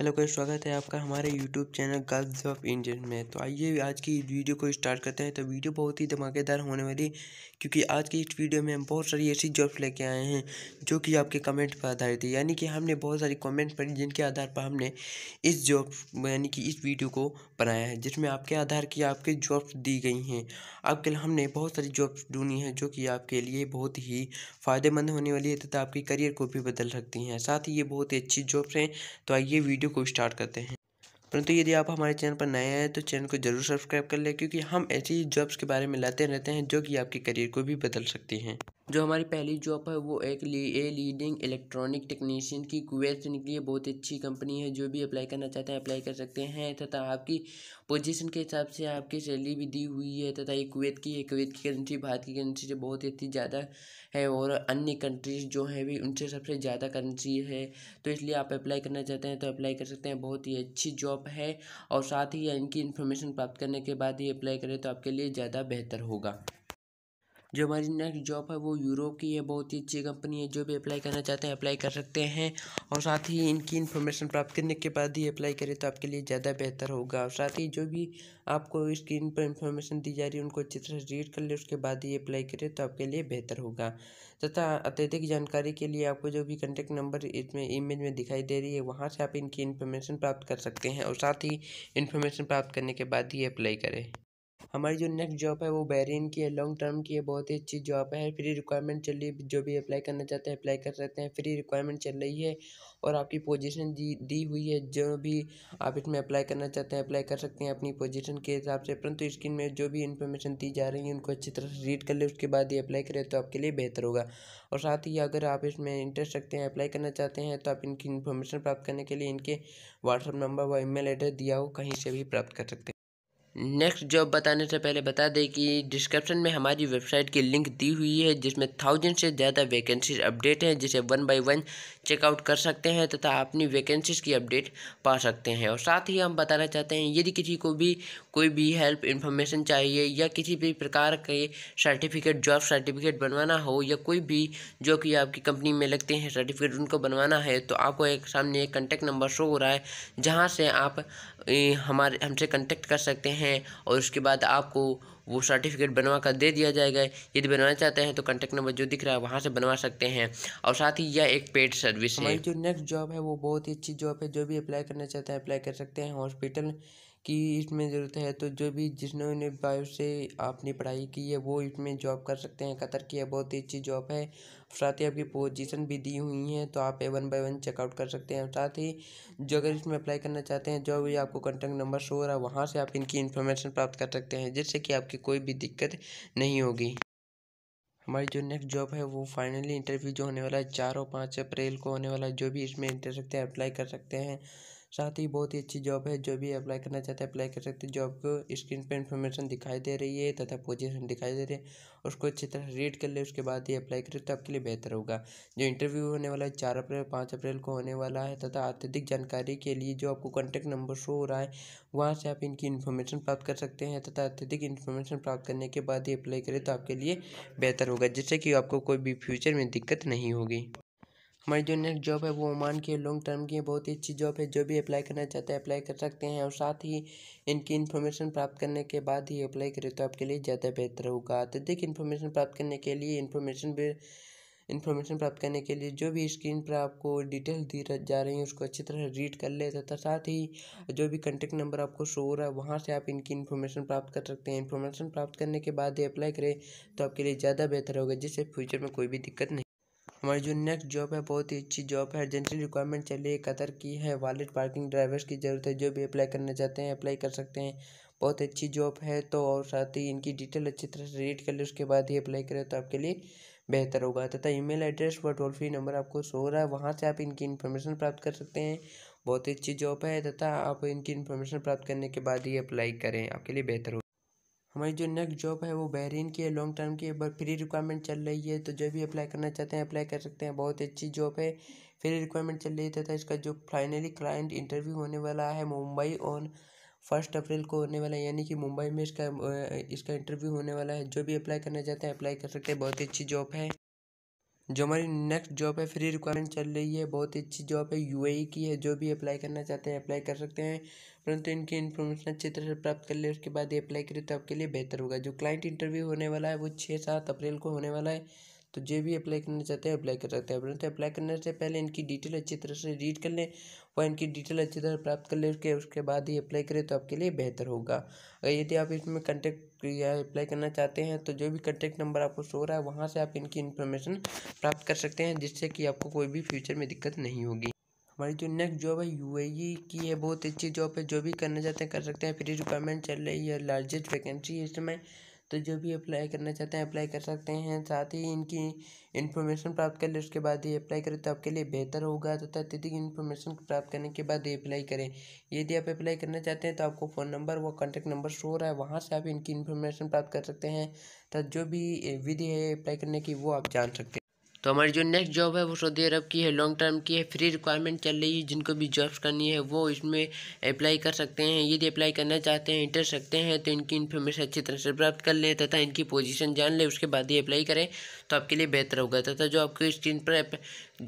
hello guys स्वागत है आपका हमारे YouTube channel girls of Indian में तो आइए आज की वीडियो को स्टार्ट करते हैं तो वीडियो बहुत ही धमाकेदार होने वाली क्योंकि आज की इस वीडियो में हम बहुत सारी ऐसी जॉब्स लेके आए हैं जो कि आपके कमेंट पर आधारित है यानी कि हमने बहुत सारी कमेंट पढ़ी जिनके आधार पर हमने इस जॉब यानी कि इस वीडियो को बनाया है जिसमें आपके आधार की आपके जॉब्स दी गई हैं आपके हमने बहुत सारी जॉब्स ढूंढी हैं जो कि आपके लिए बहुत ही फ़ायदेमंद होने वाली है तथा आपके करियर को भी बदल सकती हैं साथ ही ये बहुत ही अच्छी जॉब्स हैं तो आइए वीडियो वीडियो को स्टार्ट करते हैं परंतु यदि आप हमारे चैनल पर नए हैं तो चैनल को जरूर सब्सक्राइब कर लें क्योंकि हम ऐसी जॉब्स के बारे में लाते रहते हैं जो कि आपके करियर को भी बदल सकती हैं जो हमारी पहली जॉब है वो एक ए लीडिंग इलेक्ट्रॉनिक टेक्नीशियन की कुवैत से निकली है बहुत अच्छी कंपनी है जो भी अप्लाई करना चाहते हैं अप्लाई कर सकते हैं तथा आपकी पोजीशन के हिसाब से आपकी सैलरी भी दी हुई है तथा ये कुवैत की है कुवैत की करेंसी भारत की करेंसी से बहुत ही अच्छी ज़्यादा है और अन्य कंट्रीज जो हैं भी उनसे सबसे ज़्यादा करेंसी है तो इसलिए आप अप्लाई करना चाहते हैं तो अप्लाई कर सकते हैं बहुत ही अच्छी जॉब है और साथ ही इनकी इन्फॉर्मेशन प्राप्त करने के बाद ही अप्लाई करें तो आपके लिए ज़्यादा बेहतर होगा जो हमारी नेक्स्ट जॉब है वो यूरोप की है बहुत ही अच्छी कंपनी है जो भी अप्लाई करना चाहते हैं अप्लाई कर सकते हैं और साथ ही इनकी इन्फॉर्मेशन प्राप्त करने के बाद ही अप्लाई करें तो आपके लिए ज़्यादा बेहतर होगा और साथ ही जो भी आपको स्क्रीन पर इंफॉर्मेशन दी जा रही है उनको अच्छी तरह रीड कर ले उसके बाद ही अप्लाई करें तो आपके लिए बेहतर होगा तथा अत्यधिक जानकारी के लिए आपको जो भी कंटेक्ट नंबर इसमें इमेज में दिखाई दे रही है वहाँ से आप इनकी इन्फॉर्मेशन प्राप्त कर सकते हैं और साथ ही इन्फॉर्मेशन प्राप्त करने के बाद ही अप्लाई करें हमारी जो नेक्स्ट जॉब है वो बैरिन की है लॉन्ग टर्म की है बहुत ही अच्छी जॉब है फ्री रिक्वायरमेंट चल रही है जो भी अप्लाई करना चाहते हैं अप्लाई कर सकते हैं फ्री रिक्वायरमेंट चल रही है और आपकी पोजीशन दी दी हुई है जो भी आप इसमें अप्लाई करना चाहते हैं अप्लाई कर सकते हैं अपनी पोजिशन के हिसाब से परंतु स्क्रीन में जो भी इन्फॉर्मेशन दी जा रही है उनको अच्छी तरह से रीड कर ले उसके बाद ही अप्लाई करें तो आपके लिए बेहतर होगा और साथ ही अगर आप इसमें इंटरेस्ट रखते हैं अप्लाई करना चाहते हैं तो आप इनकी इन्फॉर्मेशन प्राप्त करने के लिए इनके व्हाट्सअप नंबर व ई एड्रेस दिया हो कहीं से भी प्राप्त कर सकते हैं नेक्स्ट जॉब बताने से पहले बता दें कि डिस्क्रिप्शन में हमारी वेबसाइट की लिंक दी हुई है जिसमें थाउजेंड से ज़्यादा वैकेंसीज अपडेट हैं जिसे वन बाय वन चेकआउट कर सकते हैं तथा तो अपनी वैकेंसीज की अपडेट पा सकते हैं और साथ ही हम बताना चाहते हैं यदि किसी को भी कोई भी हेल्प इन्फॉर्मेशन चाहिए या किसी भी प्रकार के सर्टिफिकेट जॉब सर्टिफिकेट बनवाना हो या कोई भी जो कि आपकी कंपनी में लगते हैं सर्टिफिकेट उनको बनवाना है तो आपको एक सामने एक कंटेक्ट नंबर शो हो रहा है जहाँ से आप हमारे हमसे कंटेक्ट कर सकते हैं है और उसके बाद आपको वो सर्टिफिकेट बनवा कर दे दिया जाएगा यदि बनवाना चाहते हैं तो कॉन्टैक्ट नंबर जो दिख रहा है वहाँ से बनवा सकते हैं और साथ ही यह एक पेड सर्विस है जो नेक्स्ट जॉब है वो बहुत ही अच्छी जॉब है जो भी अप्लाई करना चाहते हैं अप्लाई कर सकते हैं हॉस्पिटल की इसमें ज़रूरत है तो जो भी जिसने बायो से आपने पढ़ाई की है वो इसमें जॉब कर सकते हैं कतर की है बहुत ही अच्छी जॉब है साथ ही आपकी पोजीशन भी दी हुई हैं तो आप a one by one checkout कर सकते हैं साथ ही जो अगर इसमें अप्लाई करना चाहते हैं जो भी आपको कॉन्टैक्ट नंबर शो हो रहा है वहाँ से आप इनकी इन्फॉर्मेशन प्राप्त कर सकते हैं जिससे कि आपकी कोई भी दिक्कत नहीं होगी हमारी जो नेक्स्ट जॉब है वो फाइनली इंटरव्यू जो होने वाला है चार और पाँच अप्रैल को होने वाला है जो भी इसमें इंटर सकते हैं अप्लाई कर सकते हैं साथ ही बहुत ही अच्छी जॉब है जो भी अप्लाई करना चाहते हैं अप्लाई कर सकते हैं जॉब को स्क्रीन पर इन्फॉर्मेशन दिखाई दे रही है तथा पोजीशन दिखाई दे रही है उसको अच्छी तरह रीड कर ले उसके बाद ही अप्लाई करें तो आपके लिए बेहतर होगा जो इंटरव्यू होने वाला है चार अप्रैल पाँच अप्रैल को होने वाला है तथा अत्यधिक जानकारी के लिए जो आपको कॉन्टैक्ट नंबर शो हो रहा है वहाँ से आप इनकी इन्फॉर्मेशन प्राप्त कर सकते हैं तथा अत्यधिक इन्फॉर्मेशन प्राप्त करने के बाद ही अप्लाई करें तो आपके लिए बेहतर होगा जिससे कि आपको कोई भी फ्यूचर में दिक्कत नहीं होगी हमारी जो नेक्स्ट जॉब है वो ओमान की लॉन्ग टर्म की बहुत ही अच्छी जॉब है जो भी अप्लाई करना चाहते हैं अप्लाई कर सकते हैं और साथ ही इनकी इन्फॉर्मेशन प्राप्त करने के बाद ही अप्लाई करें तो आपके लिए ज़्यादा बेहतर होगा अत्यधिक तो इन्फॉर्मेशन प्राप्त करने के लिए इन्फॉर्मेशन इन्फॉर्मेशन प्राप्त करने के लिए जो भी स्क्रीन पर आपको डिटेल दी जा रही है उसको अच्छी तरह रीड कर ले तथा साथ ही जो भी कॉन्टेक्ट नंबर आपको शो हो रहा है वहाँ से आप इनकी इन्फॉर्मेशन प्राप्त कर सकते हैं इन्फॉर्मेशन प्राप्त करने के बाद ही अप्लाई करें तो आपके लिए ज़्यादा बेहतर होगा जिससे फ्यूचर में कोई भी दिक्कत नहीं हमारी जो नेक्स्ट जॉब है बहुत ही अच्छी जॉब है अर्जेंटली रिक्वायरमेंट चलिए कतर की है वालिड पार्किंग ड्राइवर्स की ज़रूरत है जो भी अप्लाई करना चाहते हैं अप्लाई कर सकते हैं बहुत अच्छी जॉब है तो और साथ ही इनकी डिटेल अच्छी तरह से रीड कर ले उसके बाद ही अप्लाई करें तो आपके लिए बेहतर होगा तथा ईमेल एड्रेस व टोल फ्री नंबर आपको शो रहा है वहाँ से आप इनकी इन्फॉर्मेशन प्राप्त कर सकते हैं बहुत ही अच्छी जॉब है तथा आप इनकी इन्फॉर्मेशन प्राप्त करने के बाद ही अप्लाई करें आपके लिए बेहतर होगा हमारी जो नेक्स्ट जॉब है वो बहरीन की है लॉन्ग टर्म की है फ्री रिक्वायरमेंट चल रही है तो जो भी अप्लाई करना चाहते हैं अप्लाई कर सकते हैं बहुत अच्छी जॉब है फ्री रिक्वायरमेंट चल रही तथा इसका जो फाइनली क्लाइंट इंटरव्यू होने वाला है मुंबई ऑन फर्स्ट अप्रैल को होने वाला है यानी कि मुंबई में इसका इसका इंटरव्यू होने वाला है जो भी अप्लाई करना चाहते हैं अप्लाई कर सकते हैं बहुत ही अच्छी जॉब है जो हमारी नेक्स्ट जॉब है फ्री रिक्वायरमेंट चल रही है बहुत ही अच्छी जॉब है यूएई e की है जो भी अप्लाई करना चाहते हैं अप्लाई कर सकते हैं परंतु इनकी इन्फॉर्मेशन अच्छी तरह से प्राप्त कर ले उसके बाद ये अप्लाई करें तो आपके लिए बेहतर होगा जो क्लाइंट इंटरव्यू होने वाला है वो छः सात अप्रैल को होने वाला है तो जो भी अप्लाई करना चाहते हैं अप्लाई कर सकते हैं परंतु अप्लाई करने से पहले इनकी डिटेल अच्छी तरह से रीड कर लें और इनकी डिटेल अच्छी तरह प्राप्त कर लें उसके उसके बाद ही अप्लाई करें तो आपके लिए बेहतर होगा अगर यदि आप इसमें कॉन्टेक्ट या अप्लाई करना चाहते हैं तो जो भी कॉन्टेक्ट नंबर आपको शो रहा है वहाँ से आप इनकी इन्फॉर्मेशन प्राप्त कर सकते हैं जिससे कि आपको कोई भी फ्यूचर में दिक्कत नहीं होगी हमारी जो नेक्स्ट जॉब है यू e की है बहुत अच्छी जॉब है जो भी करना चाहते हैं कर सकते हैं फ्री रिक्वायरमेंट चल रही है लार्जेस्ट वैकेंसी है इस समय तो जो भी अप्लाई करना चाहते हैं अप्लाई कर सकते हैं साथ ही इनकी इन्फॉर्मेशन प्राप्त कर ले उसके बाद ये अप्लाई करें तो आपके लिए बेहतर होगा तथा अत्यधिक इन्फॉर्मेशन प्राप्त करने के बाद ये अप्लाई करें यदि आप अप्लाई करना चाहते हैं तो आपको फ़ोन नंबर व कॉन्टैक्ट नंबर शो रहा है वहाँ से आप इनकी इन्फॉर्मेशन प्राप्त कर सकते हैं तथा तो जो भी विधि है अप्लाई करने की वो आप जान सकते हैं तो हमारी जो नेक्स्ट जॉब है वो सऊदी अरब की है लॉन्ग टर्म की है फ्री रिक्वायरमेंट चल रही है जिनको भी जॉब्स करनी है वो इसमें अप्लाई कर सकते हैं यदि अप्लाई करना चाहते हैं इंटर सकते हैं तो इनकी इन्फॉर्मेशन अच्छी तरह से प्राप्त कर लें तथा इनकी पोजीशन जान लें उसके बाद ही अप्लाई करें तो आपके लिए बेहतर होगा तथा जो आपको स्क्रीन पर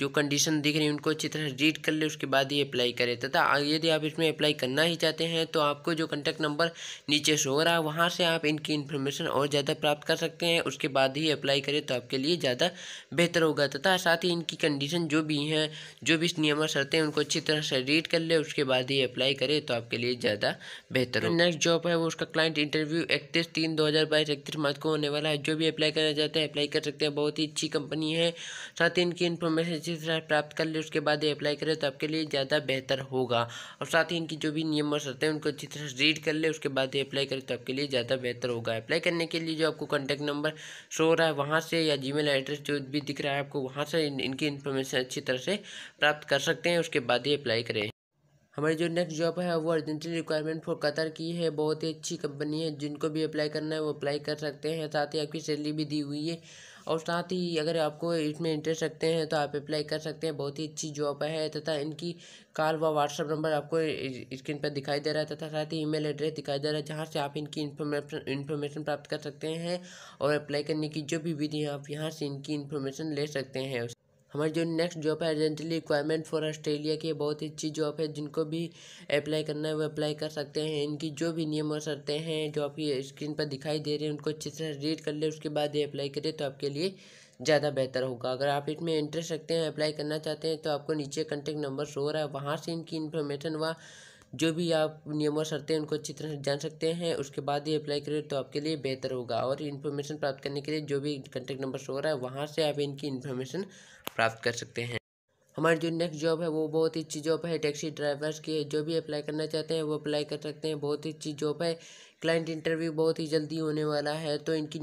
जो कंडीशन दिख रही है उनको अच्छी तरह रीड कर ले उसके बाद ही अप्लाई करें तथा यदि आप इसमें अप्लाई करना ही चाहते हैं तो आपको जो कॉन्टैक्ट नंबर नीचे शो रहा है वहाँ से आप इनकी इन्फॉर्मेशन और ज़्यादा प्राप्त कर सकते हैं उसके बाद ही अप्लाई करें तो आपके लिए ज़्यादा बेहतर बेहतर होगा तथा साथ ही इनकी कंडीशन जो भी हैं जो भी नियम और शर्तें उनको अच्छी तरह से रीड कर ले उसके बाद ही अप्लाई करे तो आपके लिए ज़्यादा बेहतर होगा नेक्स्ट जॉब है वो उसका क्लाइंट इंटरव्यू इकतीस तीन दो हज़ार बाईस इकतीस मार्च को होने वाला है जो भी अप्लाई करना चाहते हैं अप्लाई कर सकते हैं बहुत ही अच्छी कंपनी है साथ ही इनकी इन्फॉर्मेशन अच्छी तरह प्राप्त कर ले उसके बाद ही अप्लाई करें तो आपके लिए ज़्यादा बेहतर होगा और साथ ही इनकी जो भी नियम और शर्तें उनको अच्छी तरह रीड कर ले उसके बाद ही अप्लाई करें तो आपके लिए ज़्यादा बेहतर होगा अप्लाई करने के लिए जो आपको कॉन्टैक्ट नंबर शो रहा है वहाँ से या जी एड्रेस जो भी दिख रहा है है आपको वहाँ से इन, इनकी इन्फॉर्मेशन अच्छी तरह से प्राप्त कर सकते हैं उसके बाद ही अप्लाई करें हमारी जो नेक्स्ट जॉब है वो अर्जेंटली रिक्वायरमेंट फॉर कतर की है बहुत ही अच्छी कंपनी है जिनको भी अप्लाई करना है वो अप्लाई कर सकते हैं साथ ही आपकी सैलरी भी दी हुई है और साथ ही अगर आपको इसमें इंटरेस्ट रखते हैं तो आप अप्लाई कर सकते हैं बहुत ही अच्छी जॉब है तथा इनकी कॉल व व्हाट्सअप नंबर आपको स्क्रीन पर दिखाई दे रहा है तथा साथ ही ईमेल एड्रेस दिखाई दे रहा है जहाँ से आप इनकी इन्फॉर्मेशन इन्फॉर्मेशन प्राप्त कर सकते हैं और अप्लाई करने की जो भी विधि है आप यहाँ से इनकी इन्फॉर्मेशन ले सकते हैं हमारी जो नेक्स्ट जॉब है अर्जेंटली रिक्वायरमेंट फॉर ऑस्ट्रेलिया की बहुत ही अच्छी जॉब है जिनको भी अप्लाई करना है वो अप्लाई कर सकते हैं इनकी जो भी नियम और शर्तें हैं जो आपकी स्क्रीन पर दिखाई दे रही हैं उनको अच्छे से रीड कर ले उसके बाद ये अप्लाई करें तो आपके लिए ज़्यादा बेहतर होगा अगर आप इसमें इंटरेस्ट रखते हैं अप्लाई करना चाहते हैं तो आपको नीचे कॉन्टेक्ट नंबर शो रहा है वहाँ से इनकी इन्फॉर्मेशन व जो भी आप नियम और शर्तें उनको अच्छी तरह से जान सकते हैं उसके बाद ही अप्लाई करें तो आपके लिए बेहतर होगा और इन्फॉर्मेशन प्राप्त करने के लिए जो भी कॉन्टैक्ट नंबर शो हो रहा है वहाँ से आप इनकी इन्फॉर्मेशन प्राप्त कर सकते हैं हमारी जो नेक्स्ट जॉब है वो बहुत ही अच्छी जॉब है टैक्सी ड्राइवर्स की है जो भी अप्लाई करना चाहते हैं वो अप्लाई कर सकते हैं बहुत ही अच्छी जॉब है क्लाइंट इंटरव्यू बहुत ही जल्दी होने वाला है तो इनकी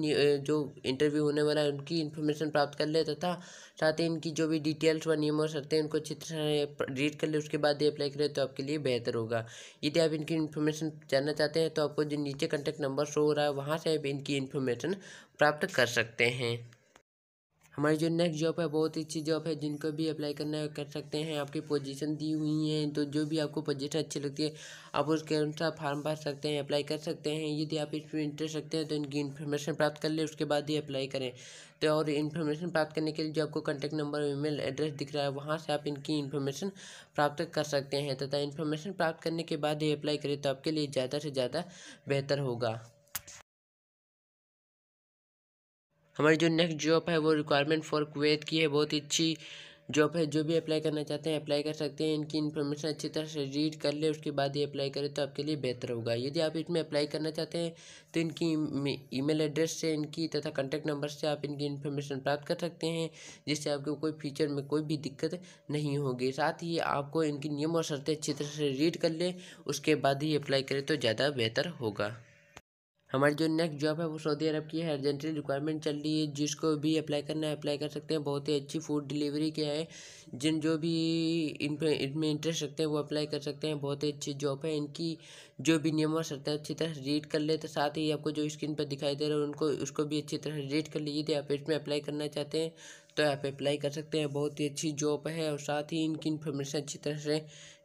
जो इंटरव्यू होने वाला है उनकी इन्फॉर्मेशन प्राप्त कर ले तथा साथ ही इनकी जो भी डिटेल्स व नियम और शर्तें उनको अच्छी तरह रीड कर ले उसके बाद ये अप्लाई करें तो आपके लिए बेहतर होगा यदि आप इनकी इन्फॉर्मेशन जानना चाहते हैं तो आपको जो नीचे कॉन्टैक्ट नंबर शो हो रहा है वहाँ से आप इनकी इन्फॉर्मेशन प्राप्त कर सकते हैं हमारी जो नेक्स्ट जॉब है बहुत ही अच्छी जॉब है जिनको भी अप्लाई करना है कर सकते हैं आपकी पोजीशन दी हुई हैं तो जो भी आपको पोजीशन अच्छी लगती है आप उसके अनुसार फॉर्म भर सकते हैं अप्लाई कर सकते हैं यदि आप इसमें इंटरेस्ट रखते हैं तो इनकी इन्फॉर्मेशन प्राप्त कर ले उसके बाद ही अप्लाई करें तो और इन्फॉर्मेशन प्राप्त करने के लिए जो आपको contact number e email address दिख रहा है वहाँ से आप इनकी इन्फॉर्मेशन प्राप्त कर सकते हैं तथा इन्फॉर्मेशन प्राप्त करने के बाद ही अप्लाई करें तो आपके लिए ज़्यादा से ज़्यादा बेहतर होगा हमारी जो नेक्स्ट जॉब है वो रिक्वायरमेंट फॉर कुवैत की है बहुत अच्छी जॉब है जो भी अप्लाई करना चाहते हैं अप्लाई कर सकते हैं इनकी इन्फॉर्मेशन अच्छी तरह से रीड कर ले उसके बाद ही अप्लाई करें तो आपके लिए बेहतर होगा यदि आप इसमें अप्लाई करना चाहते हैं तो इनकी ईमेल एड्रेस से इनकी तथा कॉन्टैक्ट नंबर से आप इनकी इन्फॉर्मेशन प्राप्त कर सकते हैं जिससे आपको कोई फ्यूचर में कोई भी दिक्कत नहीं होगी साथ ही आपको इनकी नियम और शर्तें अच्छी तरह से रीड कर लें उसके बाद ही अप्लाई करें तो ज़्यादा बेहतर होगा हमारी जो नेक्स्ट जॉब है वो सऊदी अरब की है अर्जेंटली रिक्वायरमेंट चल रही है जिसको भी अप्लाई करना है अप्लाई कर सकते हैं बहुत ही अच्छी फूड डिलीवरी के हैं जिन जो भी इन पर इनमें इंटरेस्ट रखते हैं वो अप्लाई कर सकते हैं बहुत ही अच्छी जॉब है इनकी जो भी नियम और है अच्छी तरह रीड कर ले तो साथ ही आपको जो स्क्रीन पर दिखाई दे रहा है उनको उसको भी अच्छी तरह रीड कर लीजिए तो आप इसमें अप्लाई करना चाहते हैं तो आप अप्लाई कर सकते हैं बहुत ही अच्छी जॉब है और साथ ही इनकी इन्फॉर्मेशन अच्छी तरह से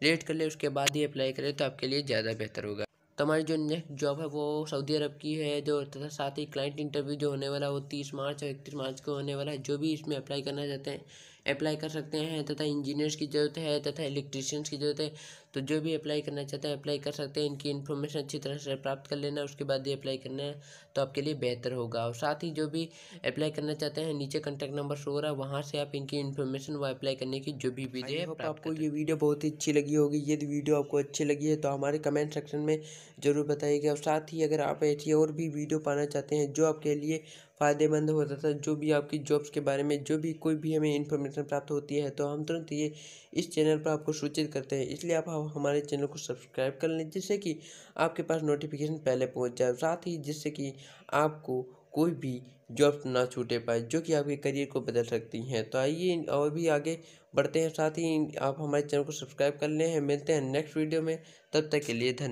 रीड कर ले उसके बाद ही अप्लाई करें तो आपके लिए ज़्यादा बेहतर होगा तो हमारी जो नेक्स्ट जॉब है वो सऊदी अरब की है जो तथा साथ ही क्लाइंट इंटरव्यू जो होने वाला है वो तीस मार्च और इकतीस मार्च को होने वाला है जो भी इसमें अप्लाई करना चाहते हैं अप्लाई कर सकते हैं तथा इंजीनियर्स की ज़रूरत है तथा इलेक्ट्रिशियंस की ज़रूरत है तो जो भी अप्लाई करना चाहते हैं अप्लाई कर सकते हैं इनकी इन्फॉर्मेशन अच्छी तरह से प्राप्त कर लेना उसके बाद ही अप्लाई करना है तो आपके लिए बेहतर होगा और साथ ही जो भी अप्लाई करना चाहते हैं नीचे कॉन्टैक्ट नंबर शो हो रहा है वहाँ से आप इनकी इन्फॉर्मेशन व अप्लाई करने की जो भी वीडियो है आपको ये वीडियो बहुत ही अच्छी लगी होगी यदि वीडियो आपको अच्छी लगी है तो हमारे कमेंट सेक्शन में ज़रूर बताइएगा और साथ ही अगर आप ऐसी और भी वीडियो पाना चाहते हैं जो आपके लिए फ़ायदेमंद होता था जो भी आपकी जॉब्स के बारे में जो भी कोई भी हमें इन्फॉर्मेशन प्राप्त होती है तो हम तुरंत ये इस चैनल पर आपको सूचित करते हैं इसलिए आप हमारे चैनल को सब्सक्राइब कर लें जिससे कि आपके पास नोटिफिकेशन पहले पहुँच जाए साथ ही जिससे कि आपको कोई भी जॉब ना छूटे पाए जो कि आपके करियर को बदल सकती हैं तो आइए और भी आगे बढ़ते हैं साथ ही आप हमारे चैनल को सब्सक्राइब कर लें हैं मिलते हैं नेक्स्ट वीडियो में तब तक के लिए धन्यवाद